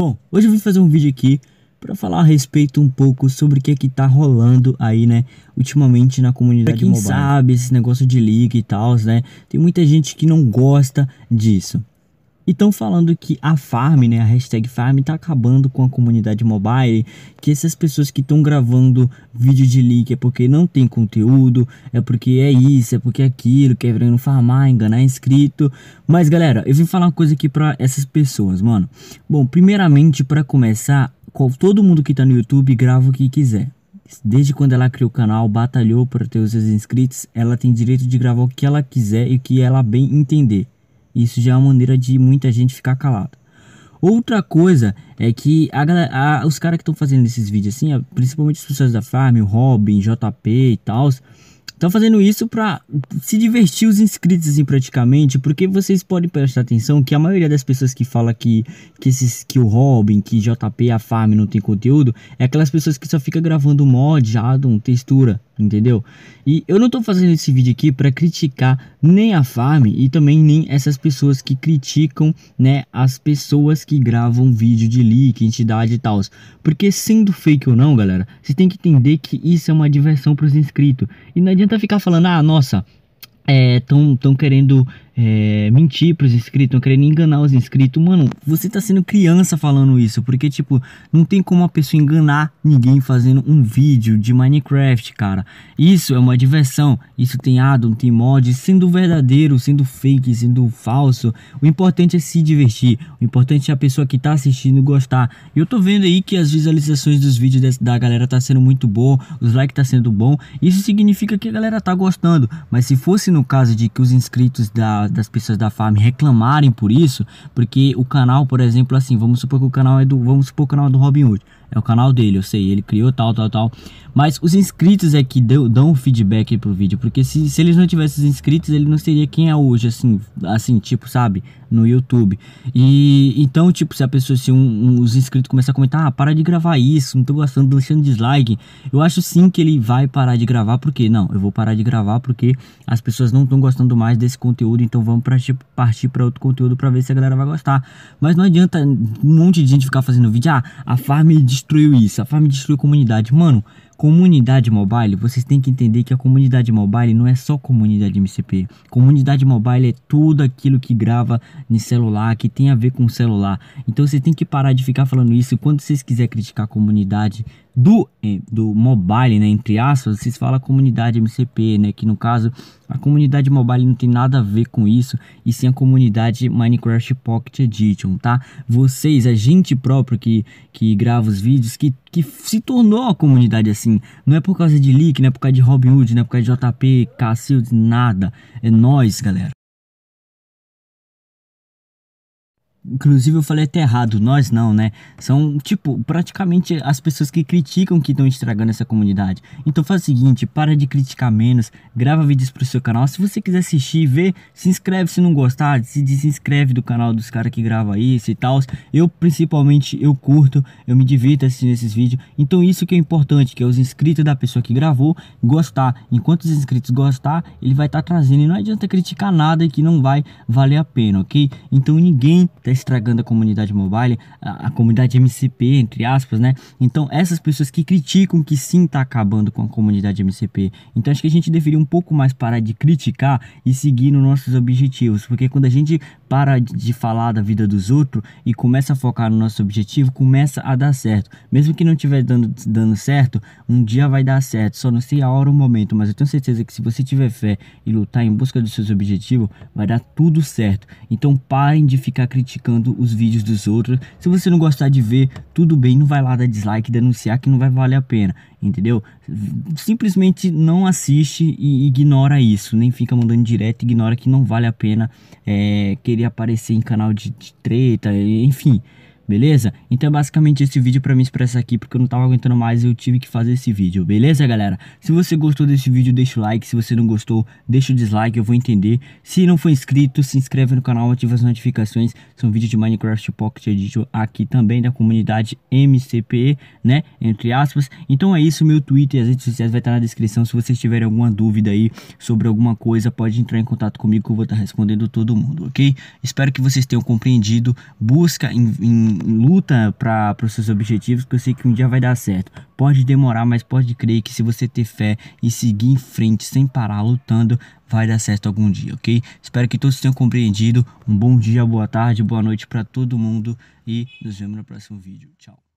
Bom, hoje eu vim fazer um vídeo aqui para falar a respeito um pouco sobre o que é que tá rolando aí, né, ultimamente na comunidade pra quem mobile. sabe esse negócio de liga e tal, né? Tem muita gente que não gosta disso. E estão falando que a farm, né, a hashtag farm, tá acabando com a comunidade mobile, que essas pessoas que estão gravando vídeo de leak é porque não tem conteúdo, é porque é isso, é porque é aquilo, querendo farmar, enganar inscrito. Mas galera, eu vim falar uma coisa aqui pra essas pessoas, mano. Bom, primeiramente, para começar, todo mundo que tá no YouTube grava o que quiser. Desde quando ela criou o canal, batalhou para ter os seus inscritos, ela tem direito de gravar o que ela quiser e o que ela bem entender. Isso já é uma maneira de muita gente ficar calada. Outra coisa é que a, a, os caras que estão fazendo esses vídeos assim, principalmente os pessoas da Farm, o Robin, JP e tal, estão fazendo isso para se divertir os inscritos assim praticamente, porque vocês podem prestar atenção que a maioria das pessoas que fala que que, esses, que o Robin, que JP, a Farm não tem conteúdo, é aquelas pessoas que só fica gravando mod, addon, textura entendeu? E eu não tô fazendo esse vídeo aqui para criticar nem a farm e também nem essas pessoas que criticam, né, as pessoas que gravam vídeo de leak, entidade e tal. Porque sendo fake ou não, galera, você tem que entender que isso é uma diversão para os inscritos. E não adianta ficar falando: "Ah, nossa, é, tão, tão querendo é, mentir pros inscritos, não querendo enganar os inscritos. Mano, você tá sendo criança falando isso, porque, tipo, não tem como a pessoa enganar ninguém fazendo um vídeo de Minecraft, cara. Isso é uma diversão, isso tem addon, tem mod, sendo verdadeiro, sendo fake, sendo falso. O importante é se divertir, o importante é a pessoa que tá assistindo gostar. E eu tô vendo aí que as visualizações dos vídeos da galera tá sendo muito boa, os likes tá sendo bom, isso significa que a galera tá gostando. Mas se fosse no caso de que os inscritos da das pessoas da farm reclamarem por isso, porque o canal, por exemplo, assim, vamos supor que o canal é do, vamos supor o canal é do Robin Hood. É o canal dele, eu sei, ele criou tal, tal, tal. Mas os inscritos é que dão, dão feedback pro vídeo, porque se, se eles não tivessem inscritos, ele não seria quem é hoje, assim, assim, tipo, sabe? No YouTube. E então, tipo, se a pessoa, se um, um, os inscritos começar a comentar, ah, para de gravar isso, não tô gostando, deixando dislike. Eu acho sim que ele vai parar de gravar, porque não, eu vou parar de gravar porque as pessoas não estão gostando mais desse conteúdo, então vamos pra, tipo, partir para outro conteúdo para ver se a galera vai gostar. Mas não adianta um monte de gente ficar fazendo vídeo, ah, a farm de destruiu isso, a Farm destruiu a comunidade. Mano, comunidade mobile, vocês têm que entender que a comunidade mobile não é só comunidade MCP. Comunidade mobile é tudo aquilo que grava em celular, que tem a ver com celular. Então vocês têm que parar de ficar falando isso. Quando vocês quiserem criticar a comunidade, do, eh, do mobile, né, entre aspas, se fala comunidade MCP, né, que no caso a comunidade mobile não tem nada a ver com isso, e sim a comunidade Minecraft Pocket Edition, tá? Vocês, a gente próprio que, que grava os vídeos, que, que se tornou a comunidade assim, não é por causa de leak, não é por causa de Robin Hood, não é por causa de JP, Cassius nada, é nós, galera. Inclusive eu falei até errado, nós não, né? São, tipo, praticamente as pessoas que criticam que estão estragando essa comunidade. Então faz o seguinte, para de criticar menos, grava vídeos pro seu canal. Se você quiser assistir e ver, se inscreve se não gostar, se desinscreve do canal dos caras que grava isso e tal. Eu, principalmente, eu curto, eu me divirto assistindo esses vídeos. Então isso que é importante, que é os inscritos da pessoa que gravou gostar. Enquanto os inscritos gostar, ele vai estar tá trazendo. E não adianta criticar nada que não vai valer a pena, ok? Então ninguém tá estragando a comunidade mobile, a, a, comunidade MCP, entre aspas, né? Então, essas pessoas que criticam que sim tá acabando com a comunidade MCP. Então, acho que a gente deveria um pouco mais parar de criticar e seguir nos nossos objetivos, porque quando a gente para de falar da vida dos outros e começa a focar no nosso objetivo, começa a dar certo. Mesmo que não estiver dando, dando certo, um dia vai dar certo. Só não sei a hora ou o momento, mas eu tenho certeza que se você tiver fé e lutar em busca dos seus objetivos, vai dar tudo certo. Então parem de ficar criticando os vídeos dos outros. Se você não gostar de ver, tudo bem, não vai lá dar dislike, denunciar que não vai valer a pena entendeu? Simplesmente não assiste e ignora isso, nem fica mandando direto, ignora que não vale a pena é, querer aparecer em canal de, de treta, enfim beleza? Então é basicamente esse vídeo pra me expressar aqui, porque eu não tava aguentando mais e eu tive que fazer esse vídeo, beleza, galera? Se você gostou desse vídeo, deixa o like, se você não gostou, deixa o dislike, eu vou entender. Se não for inscrito, se inscreve no canal, ativa as notificações, são vídeos de Minecraft Pocket Edition aqui também da comunidade MCPE, né, entre aspas. Então é isso, meu Twitter e as redes sociais vai estar na descrição, se vocês tiverem alguma dúvida aí sobre alguma coisa, pode entrar em contato comigo que eu vou estar respondendo todo mundo, ok? Espero que vocês tenham compreendido, busca em, em luta para os seus objetivos, que eu sei que um dia vai dar certo. Pode demorar, mas pode crer que se você ter fé e seguir em frente sem parar lutando, vai dar certo algum dia, ok? Espero que todos tenham compreendido. Um bom dia, boa tarde, boa noite para todo mundo e nos vemos no próximo vídeo. Tchau.